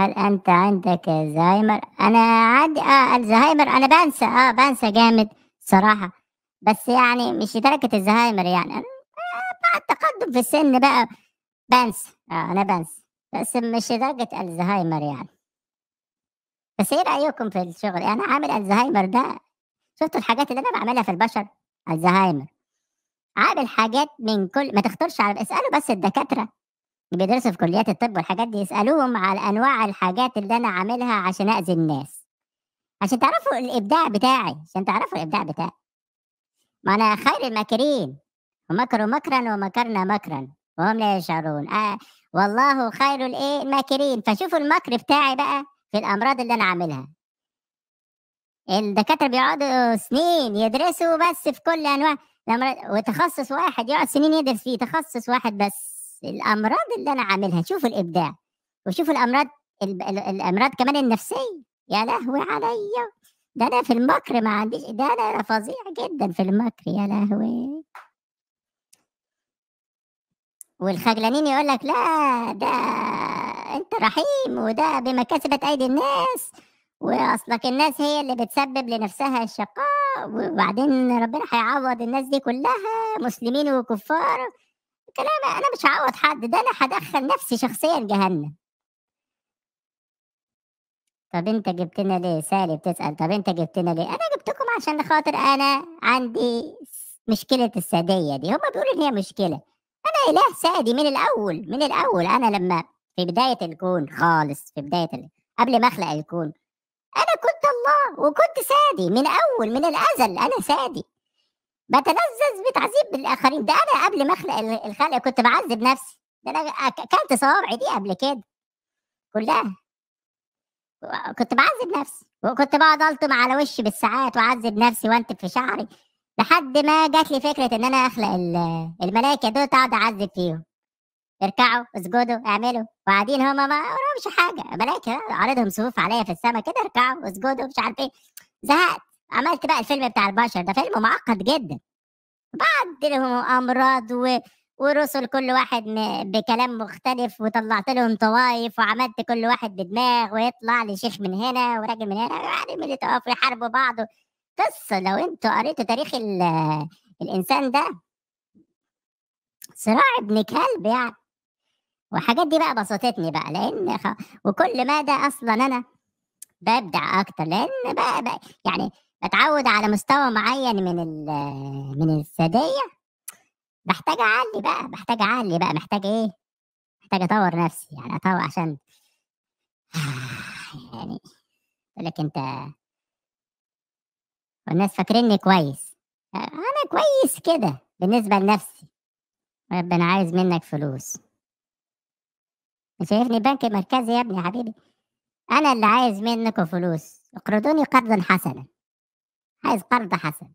هل أنت عندك الزهايمر؟ أنا عندي آه الزهايمر أنا بنسى آه بنسى جامد صراحة بس يعني مش لدرجة الزهايمر يعني آه بعد تقدم في السن بقى بنسى آه أنا بنسى بس مش لدرجة الزهايمر يعني بس إيه رأيكم في الشغل؟ أنا يعني عامل الزهايمر ده شفتوا الحاجات اللي أنا بعملها في البشر الزهايمر عامل حاجات من كل ما تخطرش على اسأله بس الدكاترة بيدرسوا في كليات الطب والحاجات دي يسالوهم على انواع الحاجات اللي انا عاملها عشان اذي الناس عشان تعرفوا الابداع بتاعي عشان تعرفوا الابداع بتاعي ما انا خير الماكرين ومكروا مكرا ومكرنا مكرا وهم لا يشعرون آه والله خير الايه الماكرين فشوفوا المكر بتاعي بقى في الامراض اللي انا عاملها الدكاتره بيقعدوا سنين يدرسوا بس في كل انواع وتخصص واحد يقعد سنين يدرس فيه تخصص واحد بس الامراض اللي انا عاملها شوفوا الابداع وشوفوا الامراض الامراض كمان النفسيه يا لهوي عليا ده انا في المكر ما عنديش ده انا فظيع جدا في المكر يا لهوي والخجلانين يقول لك لا ده انت رحيم وده بمكاسبة ايدي الناس واصلك الناس هي اللي بتسبب لنفسها الشقاء وبعدين ربنا هيعوض الناس دي كلها مسلمين وكفار كلام انا مش هعوض حد ده انا هدخل نفسي شخصيا جهنم طب انت جبتنا ليه سالي بتسال طب انت جبتنا ليه انا جبتكم عشان خاطر انا عندي مشكله الساديه دي هما بيقولوا ان هي مشكله انا اله سادي من الاول من الاول انا لما في بدايه الكون خالص في بدايه ال... قبل ما اخلق الكون انا كنت الله وكنت سادي من اول من الازل انا سادي بتلذذ بتعذيب الاخرين ده انا قبل ما اخلق الخلق كنت بعذب نفسي ده انا اكلت صوابعي دي قبل كده كلها كنت بعذب نفسي وكنت بقعد الطم على وشي بالساعات واعذب نفسي وانتب في شعري لحد ما جات لي فكره ان انا اخلق الملائكه دول اقعد اعذب فيهم اركعوا اسجدوا اعملوا وقاعدين هما ما وراهمش حاجه ملائكه عارضهم صفوف عليا في السماء كده اركعوا اسجدوا مش عارف ايه زهقت عملت بقى الفيلم بتاع البشر ده فيلم معقد جدا بعد لهم امراض و... ورسل كل واحد بكلام مختلف وطلعت لهم طوائف وعملت كل واحد بدماغ ويطلع لي شيخ من هنا وراجل من هنا يعني اللي تقف يحاربوا بعض قصه لو انتوا قريتوا تاريخ ال... الانسان ده صراع ابن كلب يعني والحاجات دي بقى بسطتني بقى لان خ... وكل مدى اصلا انا ببدع اكتر لان بقى, بقى يعني بتعود على مستوى معين من من الساديه بحتاج اعلي بقى بحتاج اعلي بقى محتاج ايه محتاج اطور نفسي يعني اطور عشان يعني يقول لك انت والناس فاكريني كويس انا كويس كده بالنسبه لنفسي ربنا عايز منك فلوس شايفني بنك مركزي يا ابني يا حبيبي انا اللي عايز منكم فلوس اقرضوني قرضا حسنا عايز قرض حسن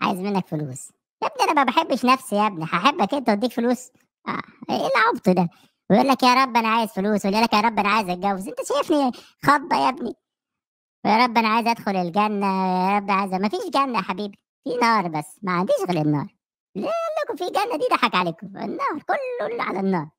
عايز منك فلوس يا ابني انا ما بحبش نفسي يا ابني هحبك انت واديك فلوس آه. ايه العبط ده ويقول لك يا رب انا عايز فلوس ويقول لك يا رب انا عايز اتجوز انت شايفني خضه يا ابني ويا رب انا عايز ادخل الجنه يا رب عايز ما فيش جنه يا حبيبي في نار بس ما عنديش غير النار ليه لكم في جنه دي ضحك عليكم النار كله على النار